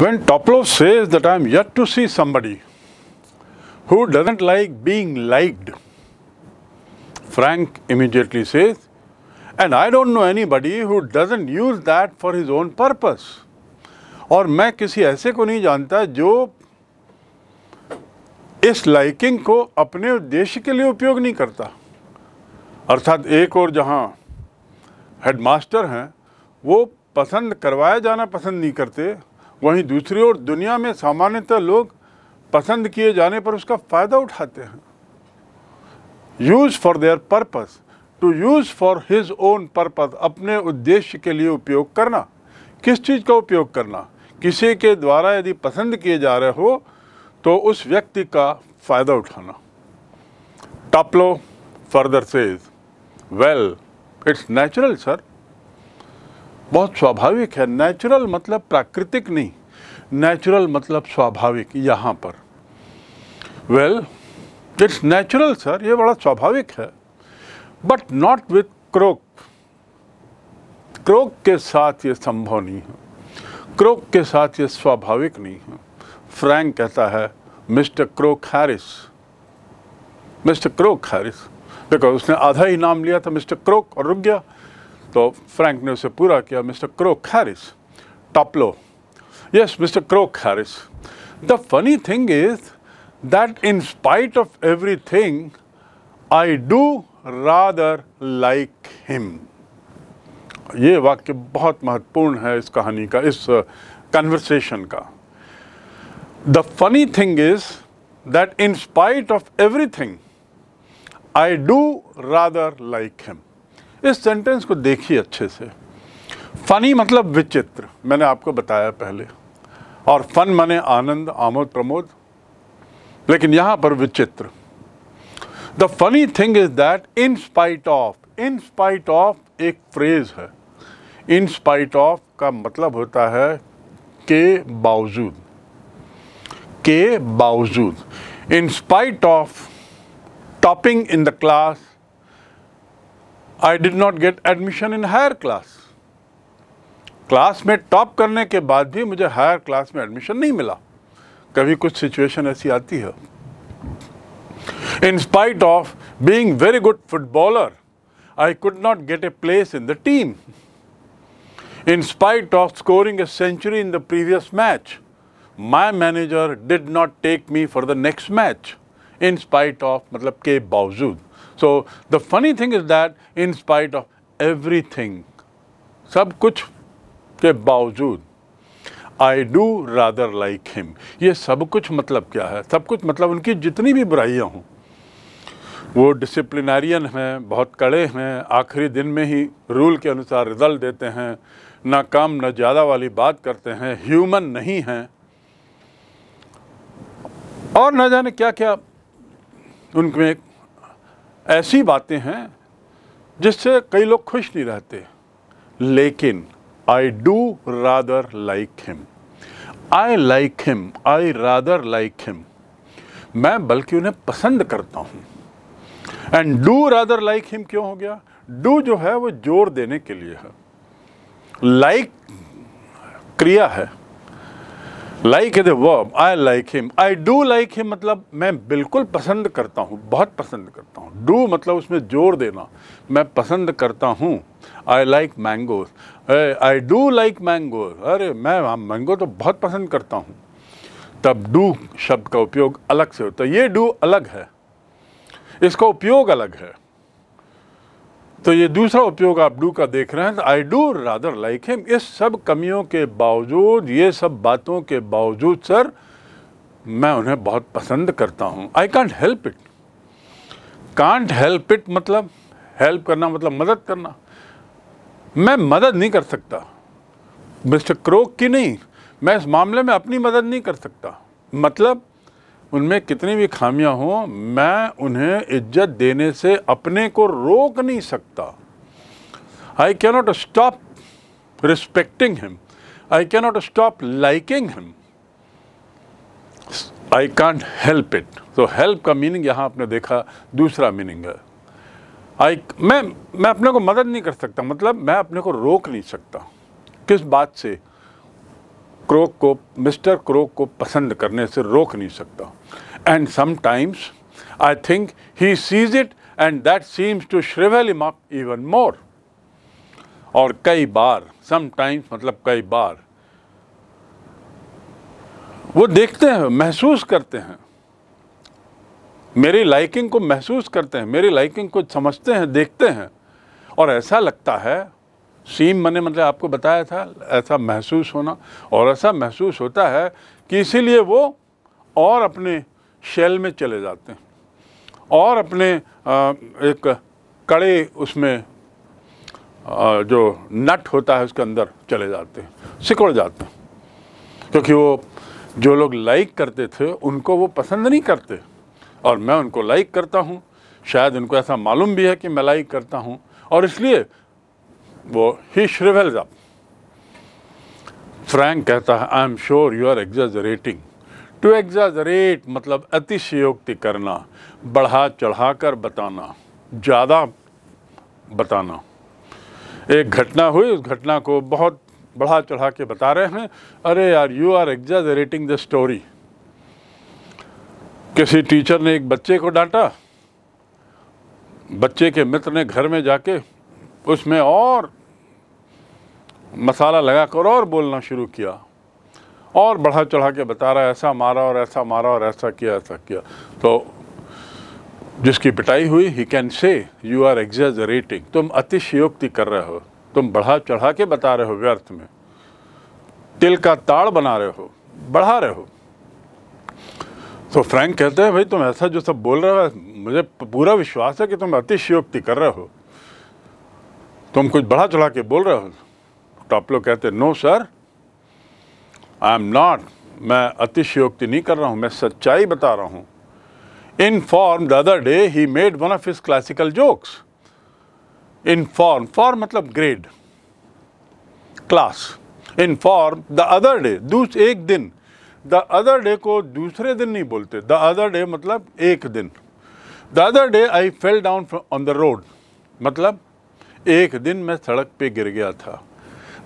When Toplow says that I am yet to see somebody who doesn't like being liked, Frank immediately says, and I don't know anybody who doesn't use that for his own purpose. और मैं किसी ऐसे को नहीं जानता जो इस liking को अपने उद्देश्य के लिए उपयोग नहीं करता अर्थात एक और जहाँ हेडमास्टर हैं वो पसंद करवाया जाना पसंद नहीं करते वहीं दूसरी ओर दुनिया में सामान्यतः लोग पसंद किए जाने पर उसका फ़ायदा उठाते हैं use for their purpose to use for his own purpose अपने उद्देश्य के लिए उपयोग करना किस चीज़ का उपयोग करना किसी के द्वारा यदि पसंद किए जा रहे हो तो उस व्यक्ति का फ़ायदा उठाना Taplow further says well it's natural sir बहुत स्वाभाविक है नेचुरल मतलब प्राकृतिक नहीं नेचुरल मतलब स्वाभाविक यहाँ पर वेल इट्स नेचुरल सर ये बड़ा स्वाभाविक है but not with Crock Crock के साथ ये संभव नहीं है क्रोक के साथ ये स्वाभाविक नहीं है फ्रैंक कहता है Mister Crock Harris Mister Crock Harris देखो उसने आधा ही नाम लिया था मिस्टर क्रोक और रुक गया तो फ्रैंक ने उसे पूरा किया Mister Crock Harris Taplow yes Mister Crock Harris the funny thing is that in spite of everything I do rather like him ये वाक्य बहुत महत्वपूर्ण है इस कहानी का इस कन्वर्सेशन का the funny thing is that in spite of everything I do rather like him इस सेंटेंस को देखिए अच्छे से फ़नी मतलब विचित्र मैंने आपको बताया पहले और फन माने आनंद आमोद प्रमोद लेकिन यहां पर विचित्र the funny thing is that in spite of in spite of एक फ्रेज है इन स्पाइट ऑफ का मतलब होता है के बावजूद के बावजूद in spite of topping in the class I did not get admission in higher class class में टॉप करने के बाद भी मुझे हायर क्लास में एडमिशन नहीं मिला कभी कुछ सिचुएशन ऐसी आती है in spite of being very good footballer I could not get a place in the team in spite of scoring a century in the previous match my manager did not take me for the next match in spite of मतलब के बावजूद So the funny thing is that in spite of everything, सब कुछ के बावजूद I do rather like him ये सब कुछ मतलब क्या है सब कुछ मतलब उनकी जितनी भी बुराइयाँ हों वो डिसिप्लिनारियन हैं बहुत कड़े हैं आखिरी दिन में ही रूल के अनुसार रिजल्ट देते हैं ना काम ना ज़्यादा वाली बात करते हैं ह्यूमन नहीं हैं और ना जाने क्या क्या उनमें ऐसी बातें हैं जिससे कई लोग खुश नहीं रहते लेकिन I do rather like him I like him I rather like him मैं बल्कि उन्हें पसंद करता हूँ and do rather like him क्यों हो गया डू जो है वो जोर देने के लिए है लाइक like, क्रिया है like is verb I like him I do like him मतलब मैं बिल्कुल पसंद करता हूँ बहुत पसंद करता हूँ डू मतलब उसमें जोर देना मैं पसंद करता हूँ I like mangoes I do like mangoes अरे मैं मैंगो हाँ, तो बहुत पसंद करता हूँ तब डू शब्द का उपयोग अलग से होता है ये डू अलग है इसका उपयोग अलग है तो ये दूसरा उपयोग आप डू का देख रहे हैं I do rather like him इस सब कमियों के बावजूद ये सब बातों के बावजूद सर मैं उन्हें बहुत पसंद करता हूँ I can't help it can't help it मतलब हेल्प करना मतलब मदद करना मैं मदद नहीं कर सकता मिस्टर क्रोक की नहीं मैं इस मामले में अपनी मदद नहीं कर सकता मतलब उनमें कितनी भी खामियां हों मैं उन्हें इज्जत देने से अपने को रोक नहीं सकता I cannot stop respecting him I cannot stop liking him I can't help it तो हेल्प का मीनिंग यहाँ आपने देखा दूसरा मीनिंग है आई मैं मैं अपने को मदद नहीं कर सकता मतलब मैं अपने को रोक नहीं सकता किस बात से क्रोक को मिस्टर क्रोक को पसंद करने से रोक नहीं सकता and sometimes I think he sees it and that seems to shrivel him up even more और कई बार समटाइम्स मतलब कई बार वो देखते हैं महसूस करते हैं मेरी लाइकिंग को महसूस करते हैं मेरी लाइकिंग को समझते हैं देखते हैं और ऐसा लगता है सीम मैंने मतलब आपको बताया था ऐसा महसूस होना और ऐसा महसूस होता है कि इसीलिए वो और अपने शेल में चले जाते हैं और अपने एक कड़े उसमें जो नट होता है उसके अंदर चले जाते हैं सिकुड़ जाते हैं क्योंकि वो जो लोग लाइक करते थे उनको वो पसंद नहीं करते और मैं उनको लाइक करता हूँ शायद उनको ऐसा मालूम भी है कि मैं लाइक करता हूँ और इसलिए वो ही श्रिवेल्स अप फ्रैंक कहता है I am sure you are exaggerating to exaggerate मतलब अतिशयोक्ति करना बढ़ा चढ़ा कर बताना ज़्यादा बताना एक घटना हुई उस घटना को बहुत बढ़ा चढ़ा के बता रहे हैं अरे यार you are exaggerating the story किसी टीचर ने एक बच्चे को डांटा बच्चे के मित्र ने घर में जाके उसमें और मसाला लगा कर और बोलना शुरू किया और बढ़ा चढ़ा के बता रहा ऐसा मारा और ऐसा मारा और ऐसा किया ऐसा किया तो जिसकी पिटाई हुई he can say you are exaggerating तुम अतिशयोक्ति कर रहे हो तुम बढ़ा चढ़ा के बता रहे हो व्यर्थ में तिल का ताड़ बना रहे हो बढ़ा रहे हो तो फ्रैंक कहते हैं भाई तुम ऐसा जो सब बोल रहे हो मुझे पूरा विश्वास है कि तुम अतिशयोक्ति कर रहे हो तुम कुछ बढ़ा चढ़ा के बोल रहे हो टॉपलो कहते no sir I am not मैं अतिशयोक्ति नहीं कर रहा हूँ मैं सच्चाई बता रहा हूँ in form the other day he made one of his classical jokes in form form मतलब grade class in form the other day दूस एक दिन द अदर डे को दूसरे दिन नहीं बोलते द अदर डे मतलब एक दिन the other day I fell down on the road मतलब एक दिन मैं सड़क पे गिर गया था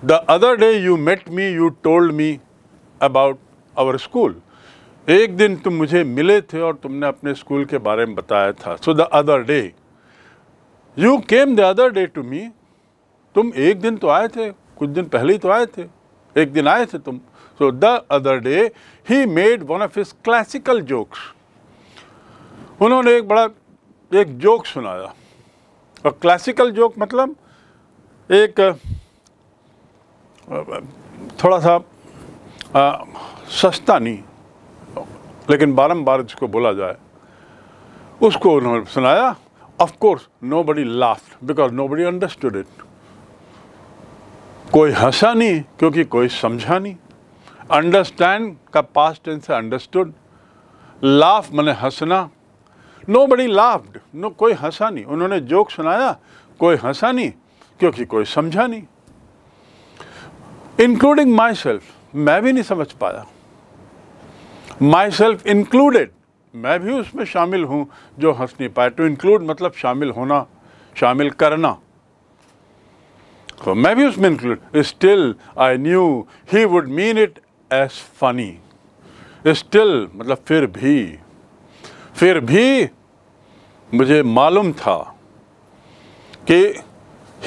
the other day you met me you told me about our school एक दिन तुम मुझे मिले थे और तुमने अपने स्कूल के बारे में बताया था so the other day you came the other day to me तुम एक दिन तो आए थे कुछ दिन पहले ही तो आए थे एक दिन आए थे तुम so the other day he made one of his classical jokes उन्होंने एक बड़ा एक जोक सुनाया और क्लासिकल जोक मतलब एक थोड़ा सा आ, सस्ता नहीं लेकिन बारम्बार जिसको बोला जाए उसको उन्होंने सुनाया of course nobody laugh because nobody understood it कोई हंसा नहीं क्योंकि कोई समझा नहीं अंडरस्टैंड का पास टेंस है अंडरस्टूड लाफ मैंने हंसना नो बड़ी लाफ्ड नो कोई हंसा नहीं उन्होंने जोक सुनाया कोई हंसा नहीं क्योंकि कोई समझा नहीं इंक्लूडिंग माई सेल्फ मैं भी नहीं समझ पाया माई सेल्फ इंक्लूडेड मैं भी उसमें शामिल हूँ जो हंस नहीं पाया टू इंक्लूड मतलब शामिल होना शामिल करना तो मैं भी उसमें include still I knew he would mean it as funny still मतलब फिर भी फिर भी मुझे मालूम था कि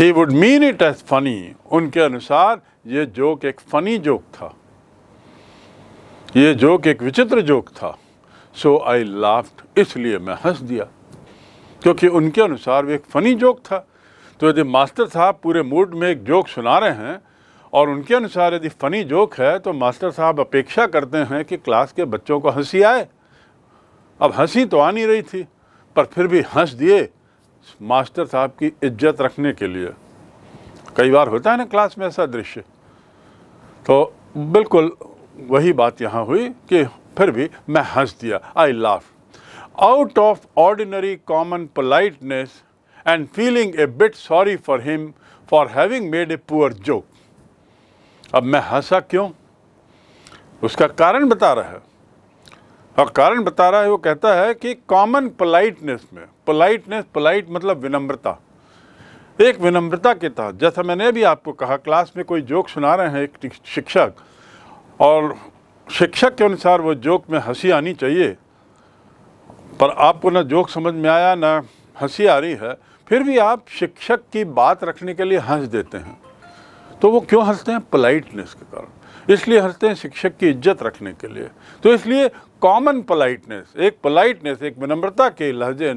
he would mean it as funny उनके अनुसार ये जोक एक फ़नी जोक था ये जोक एक विचित्र जोक था सो आई लाफ्ट इसलिए मैं हंस दिया क्योंकि उनके अनुसार वो एक फ़नी जोक था तो यदि मास्टर साहब पूरे मूड में एक जोक सुना रहे हैं और उनके अनुसार यदि फ़नी जोक है तो मास्टर साहब अपेक्षा करते हैं कि क्लास के बच्चों को हंसी आए अब हंसी तो आ नहीं रही थी पर फिर भी हंस दिए मास्टर साहब की इज्जत रखने के लिए कई बार होता है ना क्लास में ऐसा दृश्य तो बिल्कुल वही बात यहाँ हुई कि फिर भी मैं हंस दिया I laugh out of ordinary common politeness and feeling a bit sorry for him for having made a poor joke अब मैं हंसा क्यों उसका कारण बता रहा है और कारण बता रहा है वो कहता है कि कॉमन पोलाइटनेस में पोलाइटनेस पोलाइट मतलब विनम्रता एक विनम्रता के तहत जैसा मैंने भी आपको कहा क्लास में कोई जोक सुना रहे हैं एक शिक्षक और शिक्षक के अनुसार वो जोक में हंसी आनी चाहिए पर आपको ना जोक समझ में आया ना हंसी आ रही है फिर भी आप शिक्षक की बात रखने के लिए हंस देते हैं तो वो क्यों हंसते हैं पोलाइटनेस के कारण इसलिए हंसते हैं शिक्षक की इज्जत रखने के लिए तो इसलिए कॉमन पोलाइटनेस एक पोलाइटनेस एक विनम्रता के लहजे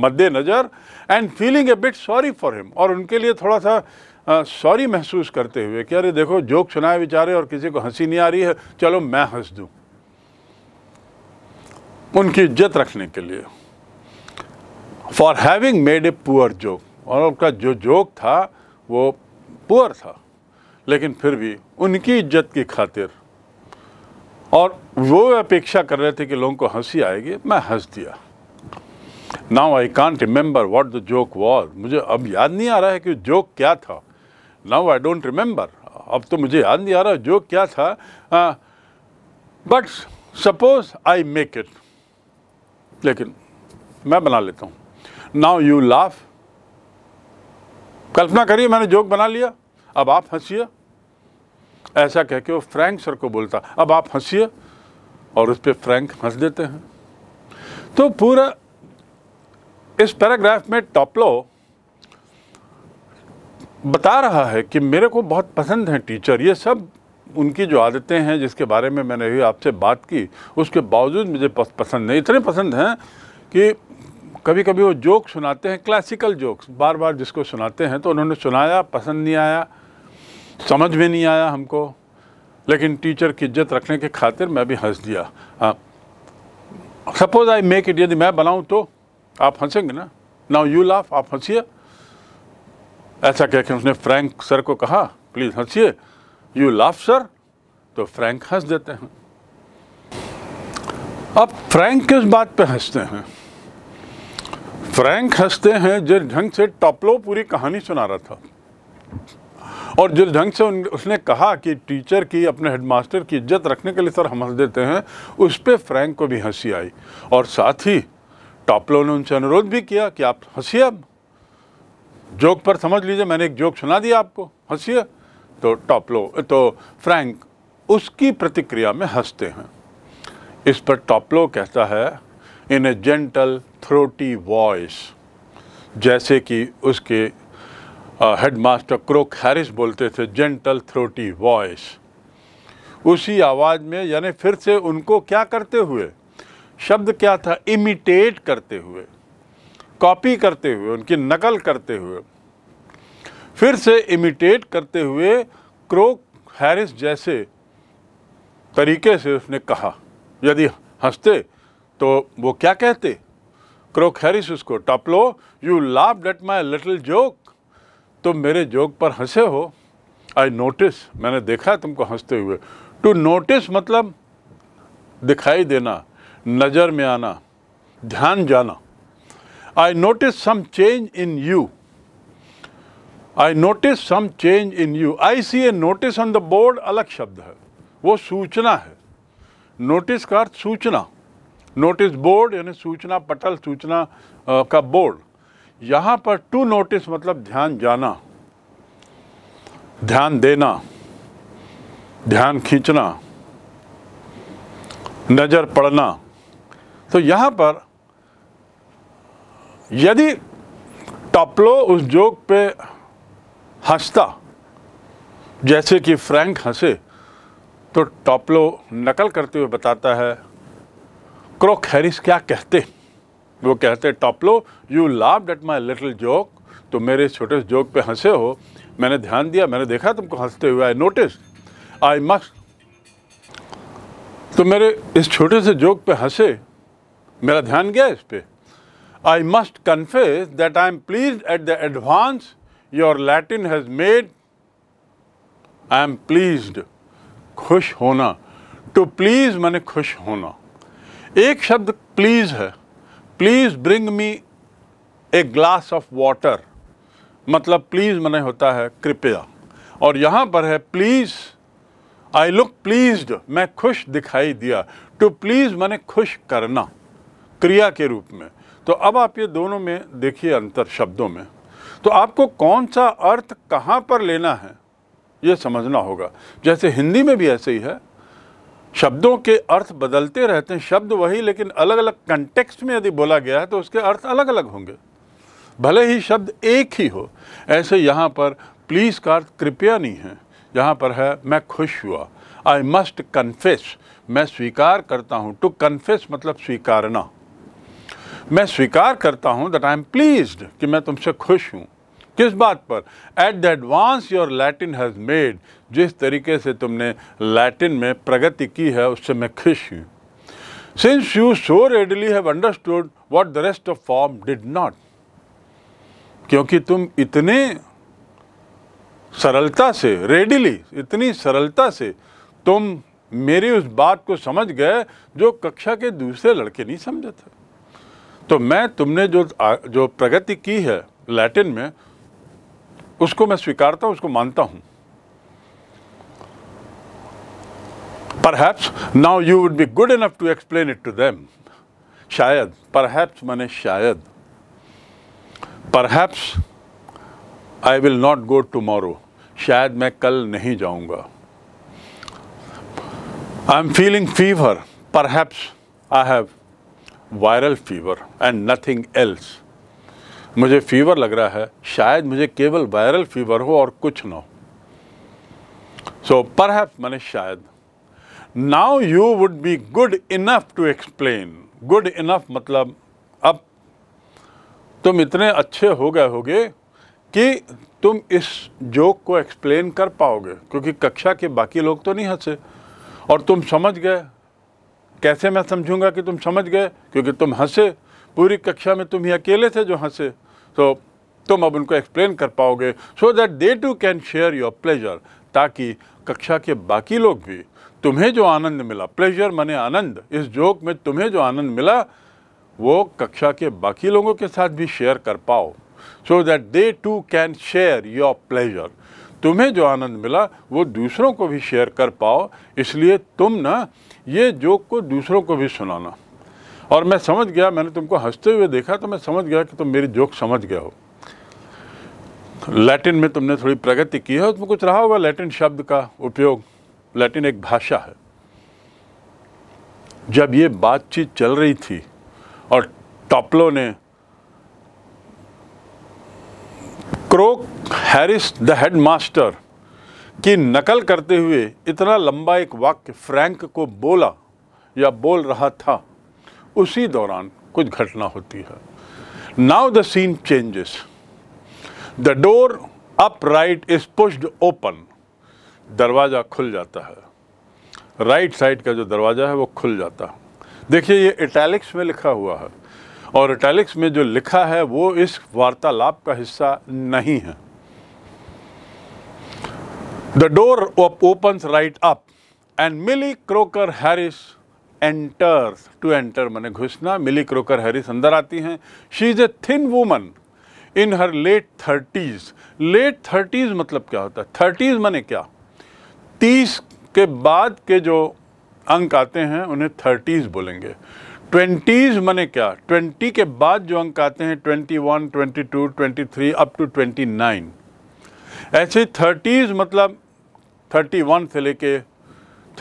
मद्देनज़र and feeling a bit sorry for him और उनके लिए थोड़ा सा सॉरी महसूस करते हुए कि अरे देखो जोक सुनाए बेचारे और किसी को हंसी नहीं आ रही है चलो मैं हंस दूँ उनकी इज्जत रखने के लिए for having made a poor joke और उनका जो जोक था वो पुअर था लेकिन फिर भी उनकी इज्जत की खातिर और वो अपेक्षा कर रहे थे कि लोगों को हंसी आएगी मैं हंस दिया now I can't remember what the joke was मुझे अब याद नहीं आ रहा है कि जोक क्या था नाउ आई डोंट रिमेंबर अब तो मुझे याद नहीं आ रहा जोक क्या था but suppose I make it लेकिन मैं बना लेता हूँ नाउ यू लाफ कल्पना करिए मैंने जोक बना लिया अब आप हंसिए ऐसा कह के वो फ्रैंक सर को बोलता अब आप हंसिए और उस पर फ्रैंक हंस देते हैं तो पूरा इस पैराग्राफ में टॉपलो बता रहा है कि मेरे को बहुत पसंद हैं टीचर ये सब उनकी जो आदतें हैं जिसके बारे में मैंने भी आपसे बात की उसके बावजूद मुझे पसंद नहीं इतने पसंद हैं कि कभी कभी वो जोक सुनाते हैं क्लासिकल जोक्स बार बार जिसको सुनाते हैं तो उन्होंने सुनाया पसंद नहीं आया समझ में नहीं आया हमको लेकिन टीचर की इज्जत रखने के खातिर मैं भी हंस दिया हाँ सपोज आई मेक इट यदि मैं बनाऊँ तो आप हंसेंगे ना नाउ यू लाफ आप हंसिए ऐसा कह के उसने फ्रैंक सर को कहा प्लीज़ हंसिए यू लाफ सर तो फ्रैंक हंस देते हैं अब फ्रैंक किस बात पे हंसते हैं फ्रैंक हंसते हैं जिस ढंग से टॉपलो पूरी कहानी सुना रहा था और जिस ढंग से उन उसने कहा कि टीचर की अपने हेडमास्टर की इज्जत रखने के लिए सर हम हंस देते हैं उस पर फ्रैंक को भी हंसी आई और साथ ही टॉपलो ने उनसे अनुरोध भी किया कि आप हंसी अब जोक पर समझ लीजिए मैंने एक जोक सुना दिया आपको हंसिए तो टॉपलो तो फ्रैंक उसकी प्रतिक्रिया में हंसते हैं इस पर टॉपलो कहता है इन ए जेंटल थ्रोटी वॉइस जैसे कि उसके हेडमास्टर क्रोक हैरिस बोलते थे जेंटल थ्रोटी वॉइस उसी आवाज़ में यानी फिर से उनको क्या करते हुए शब्द क्या था इमिटेट करते हुए कॉपी करते हुए उनकी नकल करते हुए फिर से इमिटेट करते हुए क्रोक हैरिस जैसे तरीके से उसने कहा यदि हंसते तो वो क्या कहते क्रोक हैरिस उसको Taplow you laughed at my little joke तुम मेरे जोक पर हंसे हो आई नोटिस मैंने देखा तुमको हंसते हुए टू नोटिस मतलब दिखाई देना नज़र में आना ध्यान जाना I notice some change in you I notice some change in you I see a notice on the board अलग शब्द है वो सूचना है नोटिस का अर्थ सूचना नोटिस बोर्ड यानी सूचना पटल सूचना का बोर्ड यहाँ पर टू नोटिस मतलब ध्यान जाना ध्यान देना ध्यान खींचना नज़र पड़ना तो यहाँ पर यदि टपलो उस जोक पे हंसता जैसे कि फ्रैंक हंसे तो टॉपलो नकल करते हुए बताता है क्रोक हैरिस क्या कहते हैं वो कहते Taplow you laughed at my little joke तुम मेरे छोटे जोक पे हंसे हो मैंने ध्यान दिया मैंने देखा तुमको हंसते हुए आई नोटिस आई मस्ट तो मेरे इस छोटे से जोक पे हंसे मेरा ध्यान गया इस पर I must confess that I am pleased at the advance your Latin has made I am pleased खुश होना टू प्लीज़ मैंने खुश होना एक शब्द प्लीज़ है please bring me a glass of water मतलब प्लीज़ मैंने होता है कृपया और यहाँ पर है प्लीज़ आई लुक प्लीज मैं खुश दिखाई दिया टू प्लीज़ मैंने खुश करना क्रिया के रूप में तो अब आप ये दोनों में देखिए अंतर शब्दों में तो आपको कौन सा अर्थ कहाँ पर लेना है ये समझना होगा जैसे हिंदी में भी ऐसे ही है शब्दों के अर्थ बदलते रहते हैं शब्द वही लेकिन अलग अलग कंटेक्स्ट में यदि बोला गया है तो उसके अर्थ अलग अलग होंगे भले ही शब्द एक ही हो ऐसे यहाँ पर प्लीज़ का अर्थ कृपया नहीं है यहाँ पर है मैं खुश हुआ आई मस्ट कन्फेस मैं स्वीकार करता हूँ टू कन्फेस मतलब स्वीकारना मैं स्वीकार करता हूँ दैट आई एम प्लीज कि मैं तुमसे खुश हूँ किस बात पर at the advance your Latin has made जिस तरीके से तुमने लैटिन में प्रगति की है उससे मैं खुश हूँ since you so readily have understood what the rest of form did not क्योंकि तुम इतने सरलता से रेडिली इतनी सरलता से तुम मेरी उस बात को समझ गए जो कक्षा के दूसरे लड़के नहीं समझे थे तो मैं तुमने जो जो प्रगति की है लैटिन में उसको मैं स्वीकारता हूँ उसको मानता हूँ Perhaps now you would be good enough to explain it to them. shayad perhaps mane shayad Perhaps I will not go tomorrow. shayad main kal nahi jaunga i am feeling fever perhaps i have viral fever and nothing else मुझे fever लग रहा है शायद मुझे केवल viral fever हो और कुछ ना हो सो पर परहैप्स मैंने शायद now you would be good enough to explain good enough मतलब अब तुम इतने अच्छे हो गए होगे कि तुम इस जोक को एक्सप्लेन कर पाओगे क्योंकि कक्षा के बाकी लोग तो नहीं हंसे और तुम समझ गए कैसे मैं समझूंगा कि तुम समझ गए क्योंकि तुम हंसे पूरी कक्षा में तुम ही अकेले थे जो हंसे तो तुम अब उनको एक्सप्लेन कर पाओगे so that they too can share your pleasure ताकि कक्षा के बाकी लोग भी तुम्हें जो आनंद मिला प्लेजर मने आनंद इस जोक में तुम्हें जो आनंद मिला वो कक्षा के बाकी लोगों के साथ भी शेयर कर पाओ so that they too can share your pleasure तुम्हें जो आनंद मिला वो दूसरों को भी शेयर कर पाओ इसलिए तुम ना ये जोक को दूसरों को भी सुनाना और मैं समझ गया मैंने तुमको हंसते हुए देखा तो मैं समझ गया कि तुम मेरी जोक समझ गया हो लैटिन में तुमने थोड़ी प्रगति की है उसमें कुछ रहा होगा लैटिन शब्द का उपयोग लैटिन एक भाषा है जब ये बातचीत चल रही थी और टॉपलो ने Crock Harris the headmaster की नकल करते हुए इतना लंबा एक वाक्य फ्रैंक को बोला या बोल रहा था उसी दौरान कुछ घटना होती है now the scene changes the door up right is pushed open दरवाज़ा खुल जाता है राइट साइड का जो दरवाज़ा है वो खुल जाता है देखिए ये इटैलिक्स में लिखा हुआ है और इटैलिक्स में जो लिखा है वो इस वार्तालाप का हिस्सा नहीं है the door open right up and Millie Crocker Harris enter to enter मैंने घुसना मिली क्रोकर हैरिस अंदर आती हैं she is a thin woman in her late thirties late thirties मतलब क्या होता है थर्टीज़ मैंने क्या तीस के बाद के जो अंक आते हैं उन्हें थर्टीज़ बोलेंगे ट्वेंटीज़ मने क्या ट्वेंटी के बाद जो अंक आते हैं twenty one twenty two twenty three up to twenty nine ऐसे थर्टीज़ मतलब थर्टी वन से लेके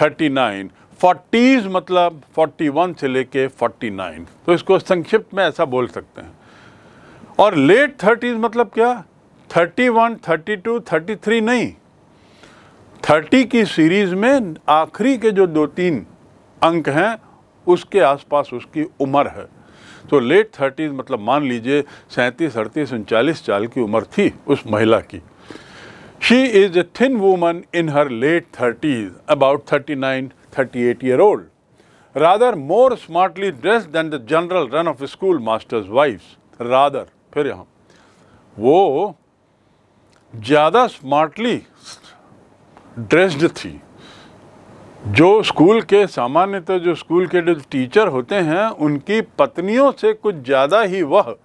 थर्टी नाइन फोर्टीज़ मतलब फोर्टी वन से लेके फोर्टी नाइन तो इसको संक्षिप्त में ऐसा बोल सकते हैं और लेट थर्टीज़ मतलब क्या thirty one thirty two thirty three नहीं थर्टी की सीरीज़ में आखिरी के जो दो तीन अंक हैं उसके आसपास उसकी उम्र है तो लेट थर्टीज़ मतलब मान लीजिए सैंतीस अड़तीस उनचालीस साल की उम्र थी उस महिला की she is a thin woman in her late thirties about thirty nine thirty eight year old rather more smartly dress than the general run of school masters wife rather फिर यहाँ वो ज़्यादा स्मार्टली ड्रेस्ड थी जो school के सामान्यतः जो school के जो टीचर होते हैं उनकी पत्नियों से कुछ ज़्यादा ही वह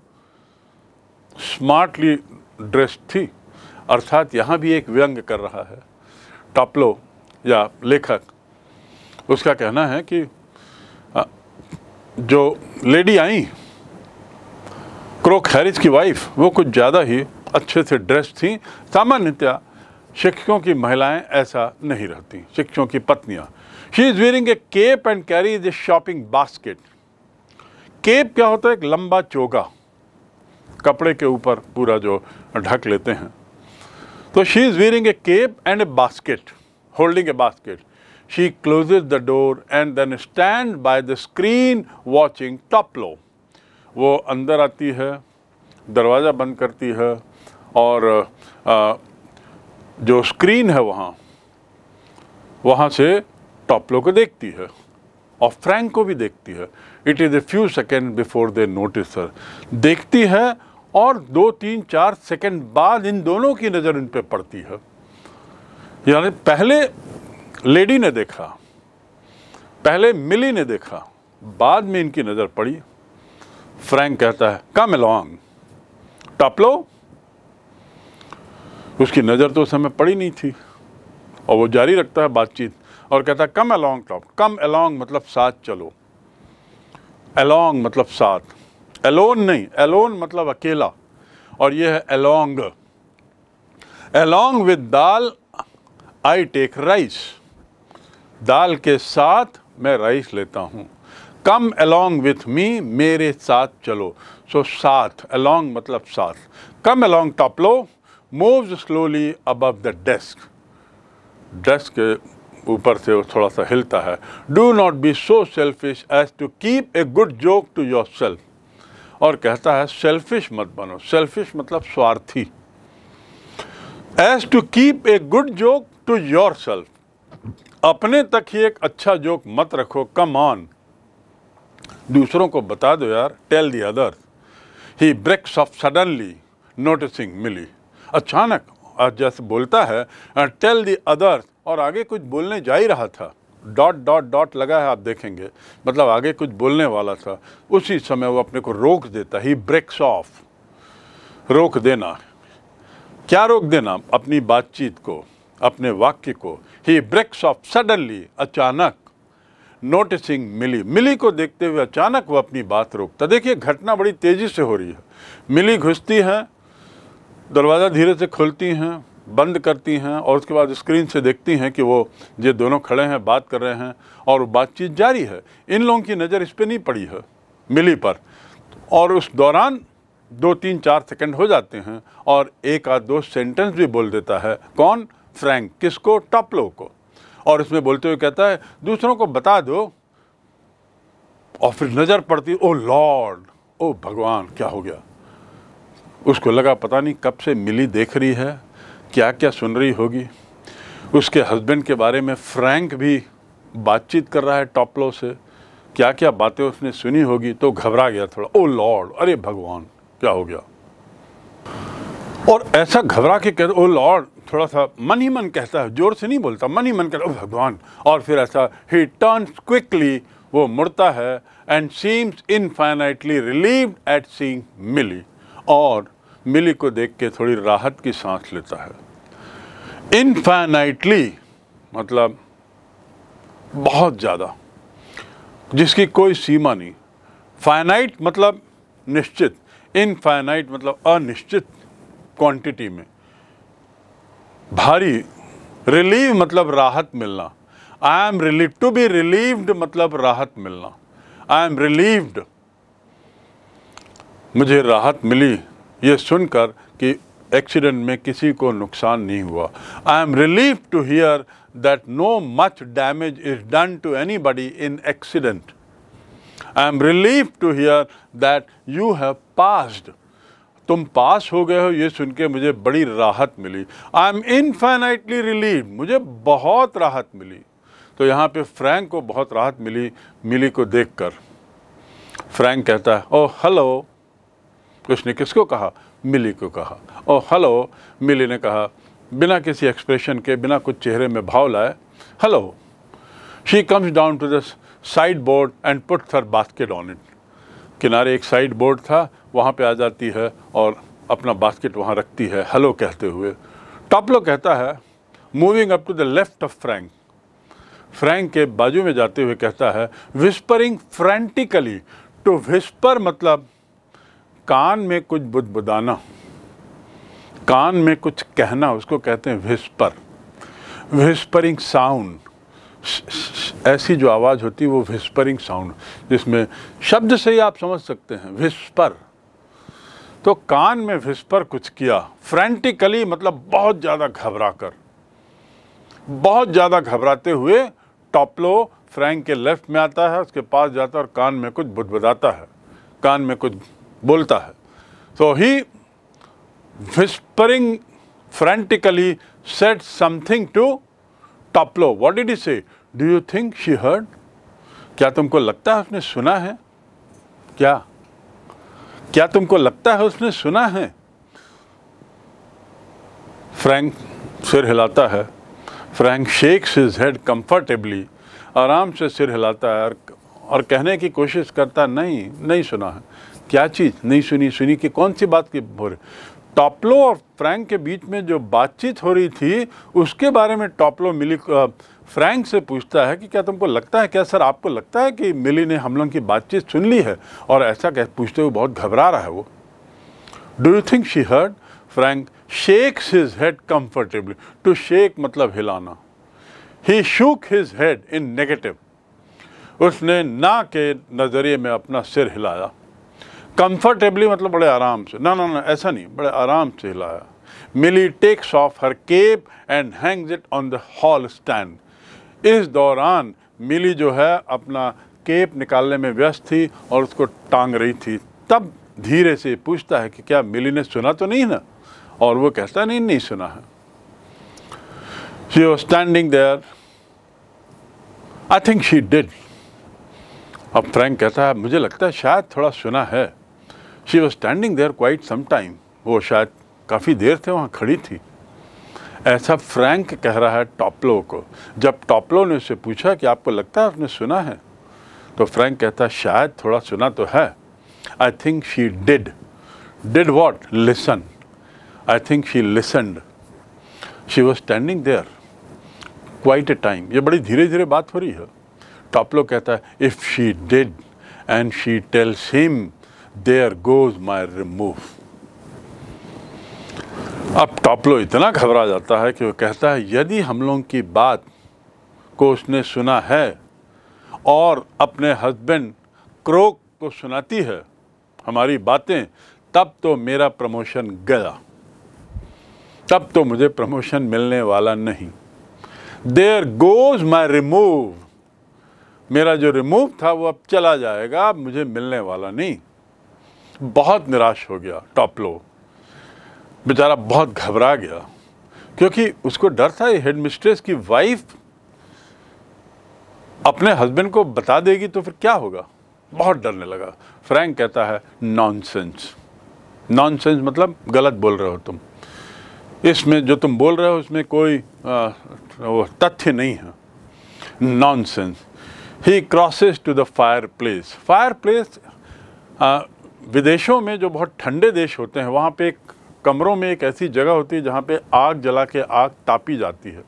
स्मार्टली ड्रेस्ड थी अर्थात यहाँ भी एक व्यंग कर रहा है टॉपलो या लेखक उसका कहना है कि जो लेडी आई क्रोक हैरिस की वाइफ वो कुछ ज़्यादा ही अच्छे से ड्रेस थी सामान्यतः शिक्षकों की महिलाएं ऐसा नहीं रहती शिक्षकों की पत्नियां she is wearing a cape and carries a shopping basket cape क्या होता है एक लंबा चोगा कपड़े के ऊपर पूरा जो ढक लेते हैं तो she is wearing a cape and a basket holding a basket she closes the door and then stand by the screen watching Taplow वो अंदर आती है दरवाज़ा बंद करती है और आ, जो स्क्रीन है वहाँ वहाँ से टॉपलो को देखती है और फ्रैंक को भी देखती है it is a few second before they notice sir देखती है और दो तीन चार सेकेंड बाद इन दोनों की नज़र इन पर पड़ती है यानी पहले लेडी ने देखा पहले मिली ने देखा बाद में इनकी नज़र पड़ी फ्रैंक कहता है कम अलॉन्ग टॉपलो उसकी नज़र तो उस समय पड़ी नहीं थी और वो जारी रखता है बातचीत और कहता है come along top come along मतलब साथ चलो अलॉन्ग मतलब साथ एलोन नहीं एलोन मतलब अकेला और ये है along along with dal I take rice दाल के साथ मैं राइस लेता हूँ कम अलोंग विथ मी मेरे साथ चलो सो so, साथ अलोंग मतलब साथ come along Taplow move slowly अब द डेस्क डेस्क के ऊपर से वो थोड़ा सा हिलता है do not be so selfish as to keep a good joke to yourself और कहता है सेल्फिश मत बनो सेल्फिश मतलब स्वार्थी as to keep a good joke to yourself अपने तक ही एक अच्छा जोक मत रखो कम ऑन दूसरों को बता दो यार tell the others he breaks off suddenly noticing Millie अचानक जैसे बोलता है टेल दी अदर्स और आगे कुछ बोलने जा ही रहा था डॉट डॉट डॉट लगा है आप देखेंगे मतलब आगे कुछ बोलने वाला था उसी समय वो अपने को रोक देता ही ब्रेक्स ऑफ रोक देना क्या रोक देना अपनी बातचीत को अपने वाक्य को ही ब्रेक्स ऑफ सडनली अचानक नोटिसिंग मिली मिली को देखते हुए अचानक वो अपनी बात रोकता देखिए घटना बड़ी तेज़ी से हो रही है मिली घुसती है दरवाज़ा धीरे से खोलती हैं बंद करती हैं और उसके बाद स्क्रीन से देखती हैं कि वो ये दोनों खड़े हैं बात कर रहे हैं और बातचीत जारी है इन लोगों की नज़र इस पर नहीं पड़ी है मिली पर और उस दौरान दो तीन चार सेकंड हो जाते हैं और एक आध दो सेंटेंस भी बोल देता है कौन फ्रैंक किसको टॉप लो को और इसमें बोलते हुए कहता है दूसरों को बता दो और फिर नज़र पड़ती ओ लॉर्ड ओ भगवान क्या हो गया उसको लगा पता नहीं कब से मिली देख रही है क्या क्या सुन रही होगी उसके हस्बैंड के बारे में फ्रैंक भी बातचीत कर रहा है टॉपलो से क्या क्या बातें उसने सुनी होगी तो घबरा गया थोड़ा ओ लॉर्ड अरे भगवान क्या हो गया और ऐसा घबरा के कह ओ लॉर्ड थोड़ा सा मन ही मन कहता है जोर से नहीं बोलता मन ही मन कहता ओ भगवान और फिर ऐसा ही टर्न क्विकली वो मुड़ता है and seems infinitely relieved at seeing Millie और मिली को देख के थोड़ी राहत की सांस लेता है इनफाइनाइटली मतलब बहुत ज़्यादा जिसकी कोई सीमा नहीं फाइनाइट मतलब निश्चित इनफाइनाइट मतलब अनिश्चित क्वांटिटी में भारी रिलीव मतलब राहत मिलना I am relieve to be relieved मतलब राहत मिलना आई एम रिलीव्ड मुझे राहत मिली ये सुनकर कि एक्सीडेंट में किसी को नुकसान नहीं हुआ I am relieve to hear that no much damage is done to anybody in accident I am relieve to hear that you have passed तुम पास हो गए हो ये सुन के मुझे बड़ी राहत मिली आई एम इनफाइनाइटली रिलीव मुझे बहुत राहत मिली तो यहाँ पे फ्रैंक को बहुत राहत मिली मिली को देखकर फ्रैंक कहता है ओ oh, हेलो उसने किसको कहा मिली को कहा और हेलो मिली ने कहा बिना किसी एक्सप्रेशन के बिना कुछ चेहरे में भाव लाए hello she comes down to the sideboard and put their basket on it किनारे एक साइड बोर्ड था वहाँ पे आ जाती है और अपना बास्केट वहाँ रखती है हेलो कहते हुए टॉपलो कहता है moving up to the left of Frank Frank के बाजू में जाते हुए कहता है विस्परिंग फ्रेंटिकली टू विस्पर मतलब कान में कुछ बुदबुदाना कान में कुछ कहना उसको कहते हैं विस्पर विस्परिंग साउंड ऐसी जो आवाज़ होती है वो विस्परिंग साउंड जिसमें शब्द से ही आप समझ सकते हैं विस्पर तो कान में विस्पर कुछ किया फ्रेंटिकली मतलब बहुत ज़्यादा घबरा कर बहुत ज़्यादा घबराते हुए टॉपलो फ्रैंक के लेफ्ट में आता है उसके पास जाता है और कान में कुछ बुदबुदाता है कान में कुछ बोलता है so he whispering frantically said something to Taplow what did he say? Do you think she heard? क्या तुमको लगता है उसने सुना है क्या क्या तुमको लगता है उसने सुना है फ्रैंक सिर हिलाता है Frank shakes his head comfortably आराम से सिर हिलाता है और कहने की कोशिश करता नहीं नहीं सुना है क्या चीज़ नहीं सुनी सुनी कि कौन सी बात की हो रही टॉपलो और फ्रैंक के बीच में जो बातचीत हो रही थी उसके बारे में टॉपलो मिली फ्रैंक से पूछता है कि क्या तुमको लगता है क्या सर आपको लगता है कि मिली ने हम लोग की बातचीत सुन ली है और ऐसा कह पूछते हुए बहुत घबरा रहा है वो do you think she heard Frank shakes his head comfortably to shake मतलब हिलाना he shook his head in negative उसने ना के नज़रिए में अपना सिर हिलाया कंफर्टेबली मतलब बड़े आराम से ना ना ना ऐसा नहीं बड़े आराम से हिलाया Millie takes off her cap and hangs it on the hall stand इस दौरान मिली जो है अपना केप निकालने में व्यस्त थी और उसको टांग रही थी तब धीरे से पूछता है कि क्या मिली ने सुना तो नहीं ना और वो कहता नहीं नहीं सुना है she was standing there I think she did अब फ्रैंक कहता है मुझे लगता है शायद थोड़ा सुना है she was standing there quite some time वो शायद काफ़ी देर से वहाँ खड़ी थी ऐसा फ्रैंक कह रहा है टॉपलो को जब टॉपलो ने उससे पूछा कि आपको लगता है आपने सुना है तो फ्रैंक कहता है शायद थोड़ा सुना तो है I think she did did what listen I think she listened she was standing there quite a time ये बड़ी धीरे धीरे बात हो रही है टॉपलो कहता है if she did and she tells him there goes my remove अब टॉपलो इतना घबरा जाता है कि वो कहता है यदि हम लोगों की बात को उसने सुना है और अपने हस्बैंड क्रोक को सुनाती है हमारी बातें तब तो मेरा प्रमोशन गया तब तो मुझे प्रमोशन मिलने वाला नहीं देयर गोज माई रिमूव मेरा जो रिमूव था वो अब चला जाएगा अब मुझे मिलने वाला नहीं बहुत निराश हो गया टॉपलो बेचारा बहुत घबरा गया क्योंकि उसको डर था हेड मिस्ट्रेस की वाइफ अपने हस्बैंड को बता देगी तो फिर क्या होगा बहुत डरने लगा फ्रैंक कहता है नॉनसेंस नॉनसेंस मतलब गलत बोल रहे हो तुम इसमें जो तुम बोल रहे हो उसमें कोई तथ्य नहीं है nonsense he crosses to the fireplace fireplace विदेशों में जो बहुत ठंडे देश होते हैं वहाँ पे एक कमरों में एक ऐसी जगह होती है जहाँ पे आग जला के आग तापी जाती है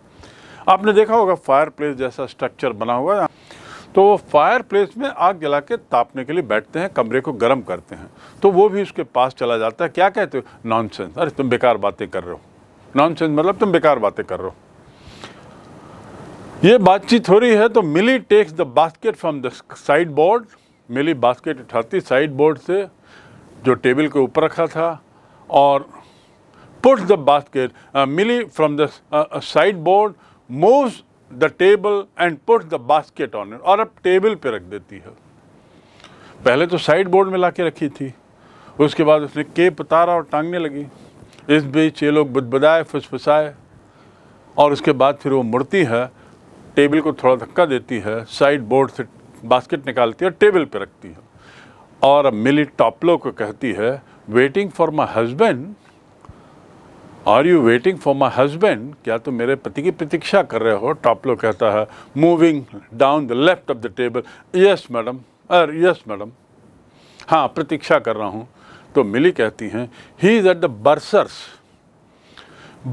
आपने देखा होगा फायर प्लेस जैसा स्ट्रक्चर बना हुआ है तो वो फायर प्लेस में आग जला के तापने के लिए बैठते हैं कमरे को गर्म करते हैं तो वो भी उसके पास चला जाता है क्या कहते हो नॉन अरे तुम बेकार बातें कर रहे हो नॉन मतलब तुम बेकार बातें कर रहे हो ये बातचीत हो रही है तो Millie takes the basket from the sideboard Millie basket उठाती साइड बोर्ड से जो टेबल के ऊपर रखा था और put the basket Millie from the sideboard move the table and put the basket on और अब टेबल पे रख देती है पहले तो साइड बोर्ड में ला के रखी थी उसके बाद उसने केप उतारा और टांगने लगी इस बीच ये लोग बुदबदाए फुसफुसाए और उसके बाद फिर वो मुड़ती है टेबल को थोड़ा धक्का देती है साइड बोर्ड से बास्केट निकालती है और टेबल पे रखती है और मिली टॉपलो को कहती है waiting for my husband are you waiting for my husband क्या तुम मेरे पति की प्रतीक्षा कर रहे हो टॉपलो कहता है moving down the left of the table yes madam uh yes madam हाँ प्रतीक्षा कर रहा हूँ तो मिली कहती हैं he is at the bursars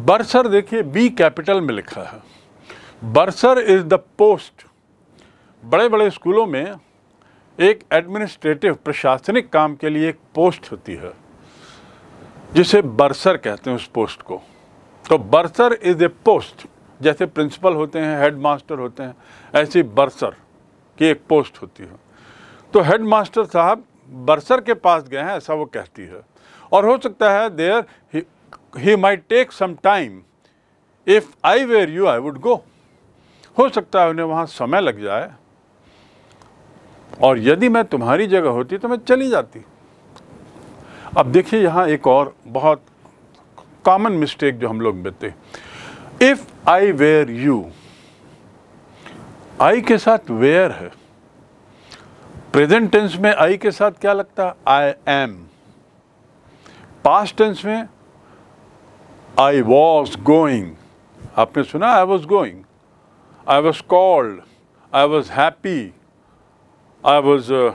bursar देखिए बी कैपिटल में लिखा है बर्सर इज़ द पोस्ट बड़े बड़े स्कूलों में एक एडमिनिस्ट्रेटिव प्रशासनिक काम के लिए एक पोस्ट होती है जिसे बर्सर कहते हैं उस पोस्ट को तो बर्सर इज़ ए पोस्ट जैसे प्रिंसिपल होते हैं हेड मास्टर होते हैं ऐसी बर्सर की एक पोस्ट होती है तो हेड मास्टर साहब बर्सर के पास गए हैं ऐसा वो कहती है और हो सकता है there he may take some time if I were you I would go हो सकता है उन्हें वहाँ समय लग जाए और यदि मैं तुम्हारी जगह होती तो मैं चली जाती अब देखिए यहाँ एक और बहुत कॉमन मिस्टेक जो हम लोग बेते if I were you I के साथ वेयर है प्रेजेंट टेंस में आई के साथ क्या लगता है आई एम पास्ट टेंस में आई वॉज गोइंग आपने सुना I was going I was called I was happy I was, uh,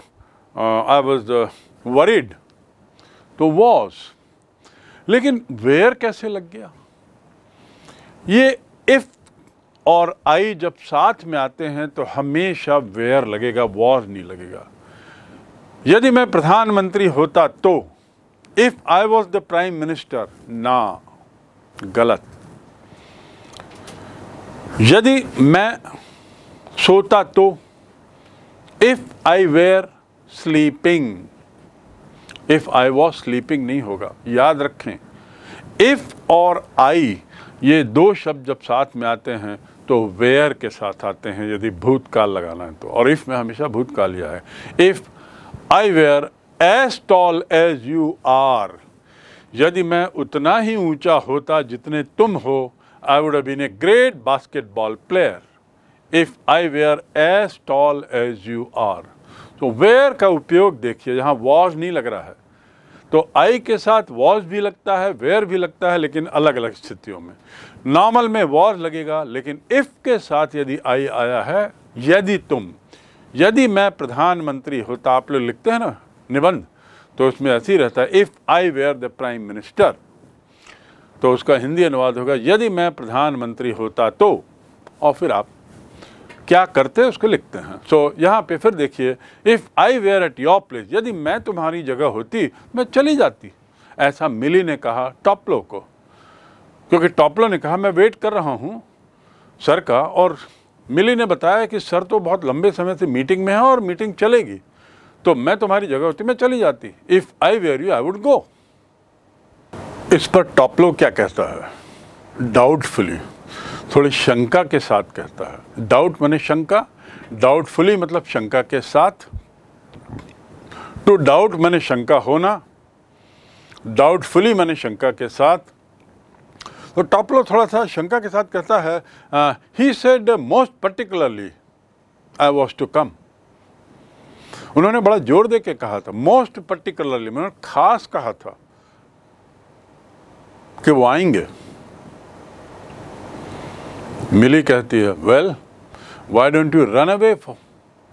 uh, I was uh, worried, तो वॉज लेकिन वेयर कैसे लग गया ये इफ़ और आई जब साथ में आते हैं तो हमेशा वेयर लगेगा वॉज नहीं लगेगा यदि मैं प्रधानमंत्री होता तो if I was the prime minister ना गलत यदि मैं सोता तो if I were sleeping if I was sleeping नहीं होगा याद रखें इफ़ और आई ये दो शब्द जब साथ में आते हैं तो वेयर के साथ आते हैं यदि भूतकाल लगाना है तो और इफ़ में हमेशा भूतकाल लिया है if I were as tall as you are यदि मैं उतना ही ऊंचा होता जितने तुम हो I would been a great basketball player if I were as tall as you are तो वेयर का उपयोग देखिए यहाँ वॉज नहीं लग रहा है तो आई के साथ वॉज भी लगता है वेयर भी लगता है लेकिन अलग अलग स्थितियों में नॉर्मल में वॉज लगेगा लेकिन इफ़ के साथ यदि आई आया है यदि तुम यदि मैं प्रधानमंत्री होता तो आप लोग लिखते हैं ना निबंध तो उसमें ऐसे ही रहता है if I were the prime minister तो उसका हिंदी अनुवाद होगा यदि मैं प्रधानमंत्री होता तो और फिर आप क्या करते हैं उसको लिखते हैं सो so, यहाँ पे फिर देखिए if I were at your place यदि मैं तुम्हारी जगह होती मैं चली जाती ऐसा मिली ने कहा टॉपलो को क्योंकि टॉपलो ने कहा मैं वेट कर रहा हूँ सर का और मिली ने बताया कि सर तो बहुत लंबे समय से मीटिंग में है और मीटिंग चलेगी तो मैं तुम्हारी जगह होती मैं चली जाती if I were you I would go इस पर टॉपलो क्या कहता है डाउटफुली थोड़ी शंका के साथ कहता है डाउट मैंने शंका डाउटफुली मतलब शंका के साथ टू डाउट मैंने शंका होना डाउटफुली मैंने शंका के साथ तो टॉपलो थोड़ा सा शंका के साथ कहता है he said most particularly I was to come उन्होंने बड़ा जोर दे के कहा था मोस्ट पर्टिकुलरली मैंने खास कहा था कि वो आएंगे मिली कहती है well why don't you run away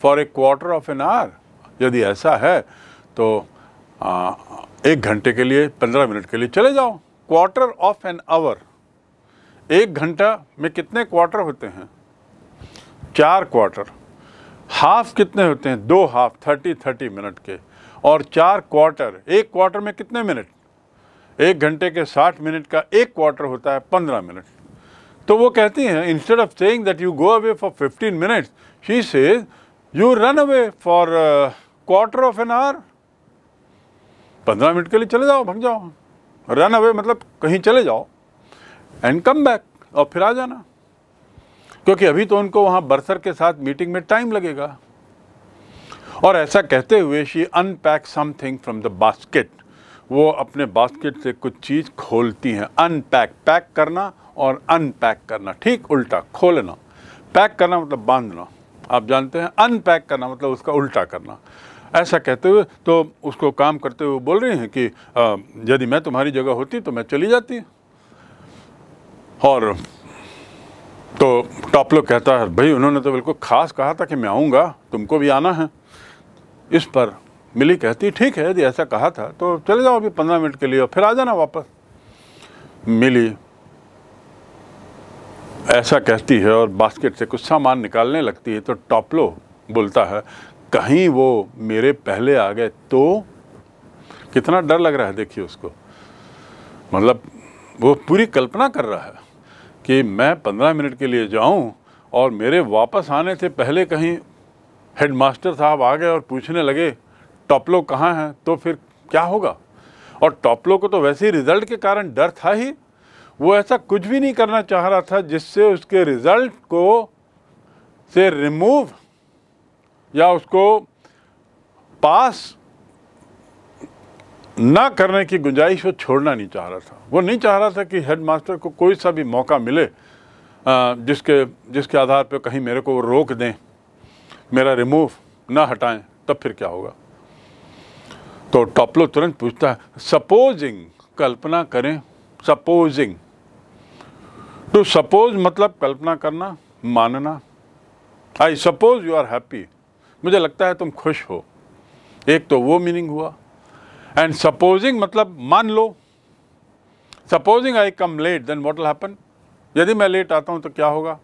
for a quarter of an hour यदि ऐसा है तो आ, एक घंटे के लिए पंद्रह मिनट के लिए चले जाओ क्वार्टर ऑफ एन आवर एक घंटा में कितने क्वार्टर होते हैं चार क्वार्टर हाफ कितने होते हैं दो हाफ थर्टी थर्टी मिनट के और चार क्वार्टर एक क्वार्टर में कितने मिनट एक घंटे के साठ मिनट का एक क्वार्टर होता है पंद्रह मिनट तो वो कहती हैं instead of saying that you go away for 15 minutes she says you run away for quarter of an hour पंद्रह मिनट के लिए चले जाओ भग जाओ रन अवे मतलब कहीं चले जाओ एंड कम बैक और फिर आ जाना क्योंकि अभी तो उनको वहाँ बर्सर के साथ मीटिंग में टाइम लगेगा और ऐसा कहते हुए she unpack something from the basket वो अपने बास्केट से कुछ चीज़ खोलती हैं अनपैक पैक करना और अनपैक करना ठीक उल्टा खोलना पैक करना मतलब बांधना आप जानते हैं अनपैक करना मतलब उसका उल्टा करना ऐसा कहते हुए तो उसको काम करते हुए बोल रही हैं कि यदि मैं तुम्हारी जगह होती तो मैं चली जाती और तो टॉपलो कहता है भाई उन्होंने तो बिल्कुल ख़ास कहा था कि मैं आऊँगा तुमको भी आना है इस पर मिली कहती ठीक है यदि ऐसा कहा था तो चले जाओ अभी पंद्रह मिनट के लिए और फिर आ जाना वापस मिली ऐसा कहती है और बास्केट से कुछ सामान निकालने लगती है तो टॉपलो बोलता है कहीं वो मेरे पहले आ गए तो कितना डर लग रहा है देखिए उसको मतलब वो पूरी कल्पना कर रहा है कि मैं पंद्रह मिनट के लिए जाऊं और मेरे वापस आने से पहले कहीं हेडमास्टर साहब आ गए और पूछने लगे टॉपलो कहाँ हैं तो फिर क्या होगा और टॉपलो को तो वैसे ही रिजल्ट के कारण डर था ही वो ऐसा कुछ भी नहीं करना चाह रहा था जिससे उसके रिज़ल्ट को से रिमूव या उसको पास ना करने की गुंजाइश वो छोड़ना नहीं चाह रहा था वो नहीं चाह रहा था कि हेडमास्टर को कोई सा भी मौका मिले जिसके जिसके आधार पर कहीं मेरे को वो रोक दें मेरा रिमूव ना हटाएं तब फिर क्या होगा तो टॉपलो तुरंत पूछता है सपोजिंग कल्पना करें सपोजिंग टू सपोज मतलब कल्पना करना मानना I suppose you are happy मुझे लगता है तुम खुश हो एक तो वो मीनिंग हुआ एंड सपोजिंग मतलब मान लो supposing I come late then what will happen यदि मैं लेट आता हूँ तो क्या होगा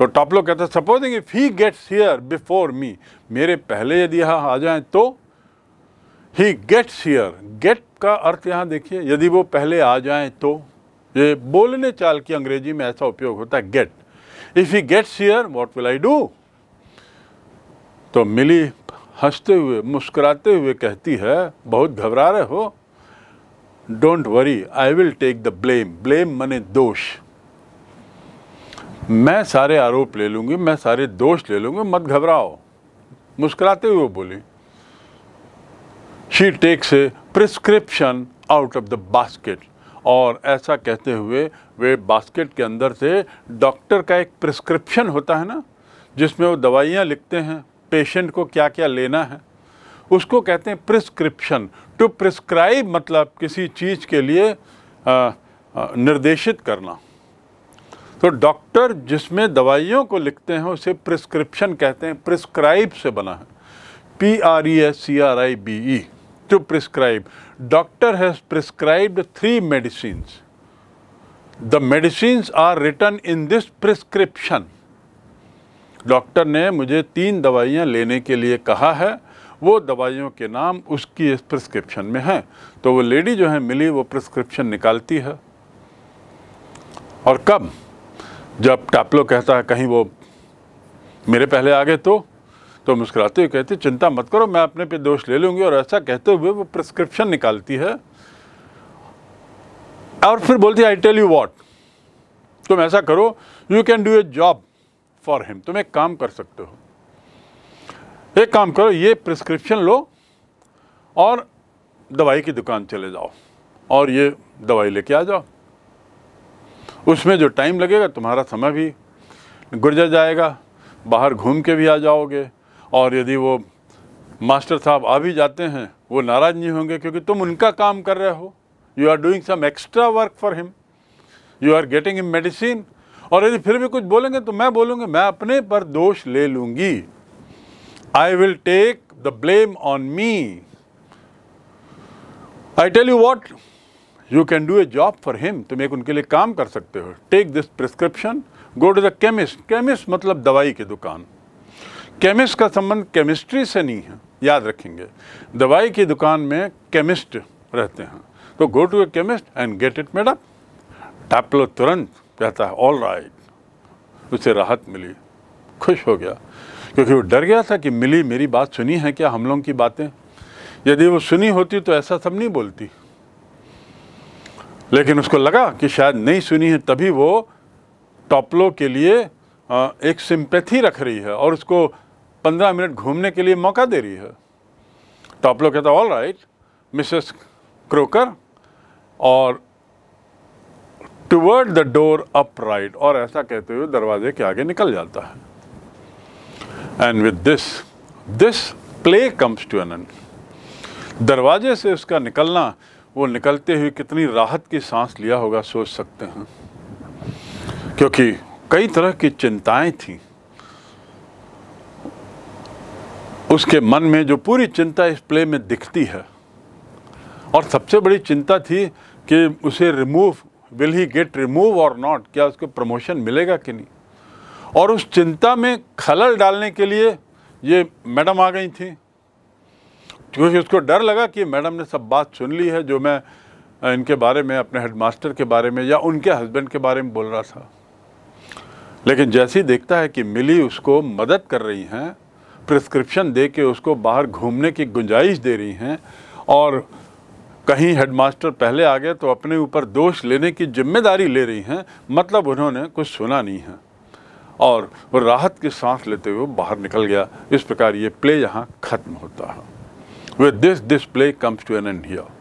तो लोग कहते हैं supposing if he gets here before me मेरे पहले यदि यहाँ आ जाए तो ही गेट्स हियर गेट का अर्थ यहाँ देखिए यदि वो पहले आ जाए तो ये बोलने चाल की अंग्रेजी में ऐसा उपयोग होता है get if he gets here what will I do तो मिली हंसते हुए मुस्कुराते हुए कहती है बहुत घबरा रहे हो don't worry I will take the blame blame मने दोष मैं सारे आरोप ले लूँगी मैं सारे दोष ले लूँगी मत घबराओ मुस्कुराते हुए बोली she takes a prescription out of the basket और ऐसा कहते हुए वे बास्केट के अंदर से डॉक्टर का एक प्रिस्क्रिप्शन होता है ना जिसमें वो दवाइयाँ लिखते हैं पेशेंट को क्या क्या लेना है उसको कहते हैं प्रिस्क्रिप्शन टू प्रिस्क्राइब मतलब किसी चीज़ के लिए आ, आ, निर्देशित करना तो डॉक्टर जिसमें दवाइयों को लिखते हैं उसे प्रिस्क्रिप्शन कहते हैं प्रिस्क्राइब से बना है P R E S C R I B E to prescribe. Doctor has prescribed three medicines. The medicines are written in this prescription. Doctor ने मुझे तीन दवाइयाँ लेने के लिए कहा है वो दवाइयों के नाम उसकी इस प्रिस्क्रिप्शन में हैं तो वो लेडी जो है मिली वो प्रिस्क्रिप्शन निकालती है और कब जब टापलो कहता है कहीं वो मेरे पहले आ गए तो तो मुस्कुराते हुए कहती चिंता मत करो मैं अपने पे दोष ले लूँगी और ऐसा कहते हुए वो प्रिस्क्रिप्शन निकालती है और फिर बोलती है आई टेल यू वॉट तुम ऐसा करो you can do a job for him तुम एक काम कर सकते हो एक काम करो ये प्रिस्क्रिप्शन लो और दवाई की दुकान चले जाओ और ये दवाई लेके आ जाओ उसमें जो टाइम लगेगा तुम्हारा समय भी गुजर जाएगा बाहर घूम के भी आ जाओगे और यदि वो मास्टर साहब आ भी जाते हैं वो नाराज़ नहीं होंगे क्योंकि तुम उनका काम कर रहे हो you are doing some extra work for him you are getting him medicine और यदि फिर भी कुछ बोलेंगे तो मैं बोलूँगी मैं अपने पर दोष ले लूँगी I will take the blame on me I tell you what you can do a job for him तुम एक उनके लिए काम कर सकते हो take this prescription go to the chemist chemist मतलब दवाई की दुकान केमिस्ट का संबंध केमिस्ट्री से नहीं है याद रखेंगे दवाई की दुकान में केमिस्ट रहते हैं तो go to a chemist and get it madam Taplow तुरंत कहता है ऑल राइट उसे राहत मिली खुश हो गया क्योंकि वो डर गया था कि मिली मेरी बात सुनी है क्या हम लोगों की बातें यदि वो सुनी होती तो ऐसा सब नहीं बोलती लेकिन उसको लगा कि शायद नहीं सुनी है तभी वो टॉपलो के लिए एक सिंपैथी रख रही है और उसको पंद्रह मिनट घूमने के लिए मौका दे रही है तो आप लोग कहते ऑल राइट मिसेस क्रोकर और टुवर्ड द डोर अपराइट और ऐसा कहते हुए दरवाजे के आगे निकल जाता है and with this this play comes to an end दरवाजे से उसका निकलना वो निकलते हुए कितनी राहत की सांस लिया होगा सोच सकते हैं क्योंकि कई तरह की चिंताएं थीं उसके मन में जो पूरी चिंता इस प्ले में दिखती है और सबसे बड़ी चिंता थी कि उसे remove will he get remove और नॉट क्या उसको प्रमोशन मिलेगा कि नहीं और उस चिंता में खलल डालने के लिए ये मैडम आ गई थी क्योंकि उसको डर लगा कि मैडम ने सब बात सुन ली है जो मैं इनके बारे में अपने हेडमास्टर के बारे में या उनके हस्बैंड के बारे में बोल रहा था लेकिन जैसे ही देखता है कि मिली उसको मदद कर रही हैं प्रिस्क्रिप्शन दे के उसको बाहर घूमने की गुंजाइश दे रही हैं और कहीं हेडमास्टर पहले आ गए तो अपने ऊपर दोष लेने की जिम्मेदारी ले रही हैं मतलब उन्होंने कुछ सुना नहीं है और वो राहत की सांस लेते हुए बाहर निकल गया इस प्रकार ये प्ले यहाँ ख़त्म होता है way this this play comes to an end here